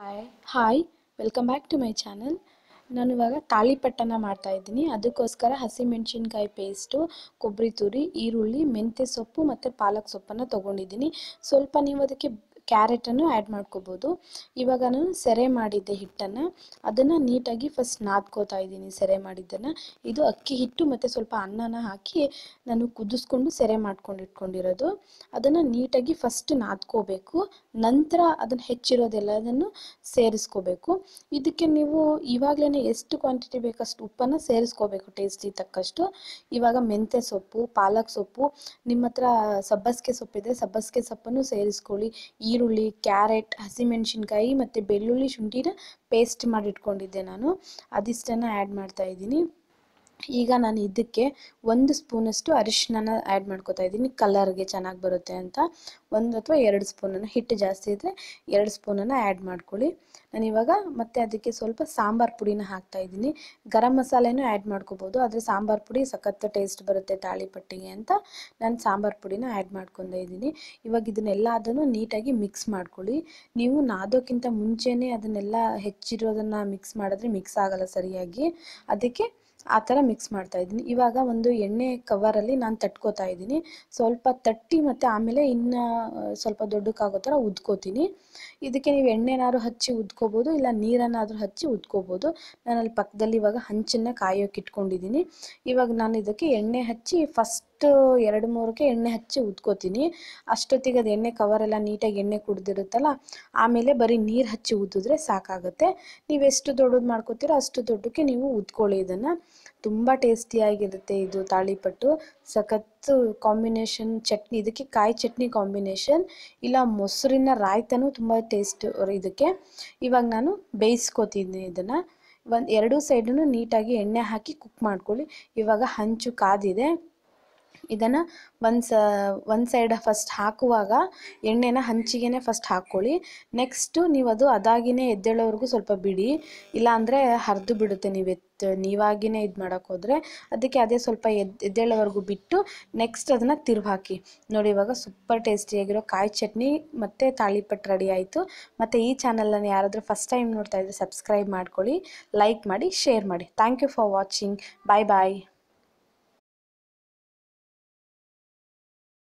hi hi welcome back to my channel ನಾನು ಇವಾಗ ತಾಳಿಪಟ್ಟನ ಮಾಡ್ತಾ ಇದ್ದೀನಿ ಅದಕ್ಕೋಸ್ಕರ ಹಸಿಮೆಣ್ಸಿನ್ಕಾಯಿ ಪೇಸ್ಟು ಕೊಬ್ಬರಿ ತುರಿ ಈರುಳ್ಳಿ ಮೆಂತ್ಯ ಸೊಪ್ಪು ಮತ್ತು ಪಾಲಕ್ ಸೊಪ್ಪನ್ನು ತೊಗೊಂಡಿದ್ದೀನಿ ಸ್ವಲ್ಪ ನೀವು ಅದಕ್ಕೆ ಕ್ಯಾರೆಟನ್ನು ಆ್ಯಡ್ ಮಾಡ್ಕೋಬೋದು ಇವಾಗ ನಾನು ಸೆರೆ ಮಾಡಿದ್ದೆ ಹಿಟ್ಟನ್ನು ಅದನ್ನು ನೀಟಾಗಿ ಫಸ್ಟ್ ನಾದ್ಕೋತಾ ಇದ್ದೀನಿ ಸೆರೆ ಮಾಡಿದ್ದನ್ನು ಇದು ಅಕ್ಕಿ ಹಿಟ್ಟು ಮತ್ತು ಸ್ವಲ್ಪ ಅನ್ನನ ಹಾಕಿ ನಾನು ಕುದಿಸ್ಕೊಂಡು ಸೆರೆ ಮಾಡ್ಕೊಂಡು ಇಟ್ಕೊಂಡಿರೋದು ಅದನ್ನು ನೀಟಾಗಿ ಫಸ್ಟ್ ನಾದ್ಕೋಬೇಕು ನಂತರ ಅದನ್ನು ಹೆಚ್ಚಿರೋದೆಲ್ಲದನ್ನು ಸೇರಿಸ್ಕೋಬೇಕು ಇದಕ್ಕೆ ನೀವು ಇವಾಗಲೇ ಎಷ್ಟು ಕ್ವಾಂಟಿಟಿ ಬೇಕಷ್ಟು ಉಪ್ಪನ್ನು ಸೇರಿಸ್ಕೋಬೇಕು ಟೇಸ್ಟಿಗೆ ತಕ್ಕಷ್ಟು ಇವಾಗ ಮೆಂತ್ಯ ಸೊಪ್ಪು ಪಾಲಕ್ ಸೊಪ್ಪು ನಿಮ್ಮ ಹತ್ರ ಸಬ್ಬಸ್ಗೆ ಸೊಪ್ಪಿದೆ ಸಬ್ಬಸ್ಗೆ ಸೊಪ್ಪನ್ನು ಸೇರಿಸ್ಕೊಳ್ಳಿ ಈ ಈರುಳ್ಳಿ ಕ್ಯಾರೆಟ್ ಹಸಿಮೆಣಸಿನ್ಕಾಯಿ ಮತ್ತು ಬೆಳ್ಳುಳ್ಳಿ ಶುಂಠಿನ ಪೇಸ್ಟ್ ಮಾಡಿಟ್ಕೊಂಡಿದ್ದೆ ನಾನು ಅದಿಷ್ಟನ್ನು ಆ್ಯಡ್ ಮಾಡ್ತಾಯಿದ್ದೀನಿ ಈಗ ನಾನು ಇದಕ್ಕೆ ಒಂದು ಸ್ಪೂನಷ್ಟು ಅರಿಶಿನ ಆ್ಯಡ್ ಮಾಡ್ಕೋತಾ ಇದ್ದೀನಿ ಕಲರ್ಗೆ ಚೆನ್ನಾಗಿ ಬರುತ್ತೆ ಅಂತ ಒಂದು ಅಥವಾ ಎರಡು ಸ್ಪೂನನ್ನು ಹಿಟ್ಟು ಜಾಸ್ತಿ ಇದ್ದರೆ ಎರಡು ಸ್ಪೂನನ್ನು ಆ್ಯಡ್ ಮಾಡ್ಕೊಳ್ಳಿ ನಾನು ಇವಾಗ ಮತ್ತೆ ಅದಕ್ಕೆ ಸ್ವಲ್ಪ ಸಾಂಬಾರು ಪುಡಿನ ಹಾಕ್ತಾ ಇದ್ದೀನಿ ಗರಂ ಮಸಾಲೆನೂ ಆ್ಯಡ್ ಮಾಡ್ಕೋಬೋದು ಆದರೆ ಸಾಂಬಾರು ಪುಡಿ ಸಖತ್ ಟೇಸ್ಟ್ ಬರುತ್ತೆ ತಾಳಿಪಟ್ಟಿಗೆ ಅಂತ ನಾನು ಸಾಂಬಾರು ಪುಡಿನ ಆ್ಯಡ್ ಮಾಡ್ಕೊಂಡೆ ಇದ್ದೀನಿ ಇವಾಗ ಇದನ್ನೆಲ್ಲ ಅದನ್ನು ನೀಟಾಗಿ ಮಿಕ್ಸ್ ಮಾಡ್ಕೊಳ್ಳಿ ನೀವು ನಾದೋಕ್ಕಿಂತ ಮುಂಚೆನೇ ಅದನ್ನೆಲ್ಲ ಹೆಚ್ಚಿರೋದನ್ನು ಮಿಕ್ಸ್ ಮಾಡಿದ್ರೆ ಮಿಕ್ಸ್ ಆಗಲ್ಲ ಸರಿಯಾಗಿ ಅದಕ್ಕೆ ಆ ಥರ ಮಿಕ್ಸ್ ಮಾಡ್ತಾ ಇದ್ದೀನಿ ಇವಾಗ ಒಂದು ಎಣ್ಣೆ ಕವರಲ್ಲಿ ನಾನು ತಟ್ಕೋತಾ ಇದ್ದೀನಿ ಸ್ವಲ್ಪ ತಟ್ಟಿ ಮತ್ತು ಆಮೇಲೆ ಇನ್ನು ಸ್ವಲ್ಪ ದೊಡ್ಡಕ್ಕಾಗೋ ಥರ ಉದ್ಕೋತೀನಿ ಇದಕ್ಕೆ ನೀವು ಎಣ್ಣೆನಾದ್ರು ಹಚ್ಚಿ ಉದ್ಕೋಬೋದು ಇಲ್ಲ ನೀರನ್ನಾದರೂ ಹಚ್ಚಿ ಉದ್ಕೋಬೋದು ಅಲ್ಲಿ ಪಕ್ಕದಲ್ಲಿ ಇವಾಗ ಹಂಚನ್ನು ಕಾಯೋಕೆ ಇಟ್ಕೊಂಡಿದ್ದೀನಿ ಇವಾಗ ನಾನು ಇದಕ್ಕೆ ಎಣ್ಣೆ ಹಚ್ಚಿ ಫಸ್ಟ್ ಎರಡು ಮೂರಕ್ಕೆ ಎಣ್ಣೆ ಹಚ್ಚಿ ಉದ್ಕೋತೀನಿ ಅಷ್ಟೊತ್ತಿಗೆ ಅದು ಎಣ್ಣೆ ಕವರೆಲ್ಲ ನೀಟಾಗಿ ಎಣ್ಣೆ ಕುಡ್ದಿರುತ್ತಲ್ಲ ಆಮೇಲೆ ಬರೀ ನೀರು ಹಚ್ಚಿ ಉದ್ದಿದ್ರೆ ಸಾಕಾಗುತ್ತೆ ನೀವು ಎಷ್ಟು ದೊಡ್ಡದು ಮಾಡ್ಕೋತೀರೋ ಅಷ್ಟು ದೊಡ್ಡಕ್ಕೆ ನೀವು ಉದ್ಕೊಳ್ಳಿ ಇದನ್ನು ತುಂಬ ಟೇಸ್ಟಿಯಾಗಿರುತ್ತೆ ಇದು ತಾಳಿಪಟ್ಟು ಸಖತ್ತು ಕಾಂಬಿನೇಷನ್ ಚಟ್ನಿ ಇದಕ್ಕೆ ಕಾಯಿ ಚಟ್ನಿ ಕಾಂಬಿನೇಷನ್ ಇಲ್ಲ ಮೊಸರಿನ ರಾಯ್ತನೂ ತುಂಬ ಟೇಸ್ಟ್ ಇದಕ್ಕೆ ಇವಾಗ ನಾನು ಬೇಯಿಸ್ಕೊತೀನಿ ಇದನ್ನು ಒಂದು ಎರಡೂ ಸೈಡನ್ನು ನೀಟಾಗಿ ಎಣ್ಣೆ ಹಾಕಿ ಕುಕ್ ಮಾಡ್ಕೊಳ್ಳಿ ಇವಾಗ ಹಂಚು ಕಾದಿದೆ ಇದನ್ನು ಒಂದು ಸ ಒಂದು ಸೈಡ್ ಫಸ್ಟ್ ಹಾಕುವಾಗ ಎಣ್ಣೆನ ಹಂಚಿಗೆನೇ ಫಸ್ಟ್ ಹಾಕ್ಕೊಳ್ಳಿ ನೆಕ್ಸ್ಟು ನೀವು ಅದು ಅದಾಗಿನೇ ಎದ್ದೇಳೋವರೆಗೂ ಸ್ವಲ್ಪ ಬಿಡಿ ಇಲ್ಲಾಂದರೆ ಹರಿದು ಬಿಡುತ್ತೆ ನೀವು ಎತ್ತು ನೀವಾಗಿನೇ ಇದು ಮಾಡೋಕ್ಕೆ ಹೋದರೆ ಅದಕ್ಕೆ ಅದೇ ಸ್ವಲ್ಪ ಎದ್ ಎದ್ದೇಳೋವರೆಗೂ ಬಿಟ್ಟು ನೆಕ್ಸ್ಟ್ ಅದನ್ನು ತಿರುವು ಹಾಕಿ ನೋಡಿ ಇವಾಗ ಸೂಪರ್ ಟೇಸ್ಟಿಯಾಗಿರೋ ಕಾಯಿ ಚಟ್ನಿ ಮತ್ತು ತಾಳಿಪಟ್ಟು ರೆಡಿ ಆಯಿತು ಮತ್ತು ಈ ಚಾನಲನ್ನು ಯಾರಾದರೂ ಫಸ್ಟ್ ಟೈಮ್ ನೋಡ್ತಾ ಇದ್ದರೆ ಸಬ್ಸ್ಕ್ರೈಬ್ ಮಾಡ್ಕೊಳ್ಳಿ ಲೈಕ್ ಮಾಡಿ ಶೇರ್ ಮಾಡಿ thank you for watching bye bye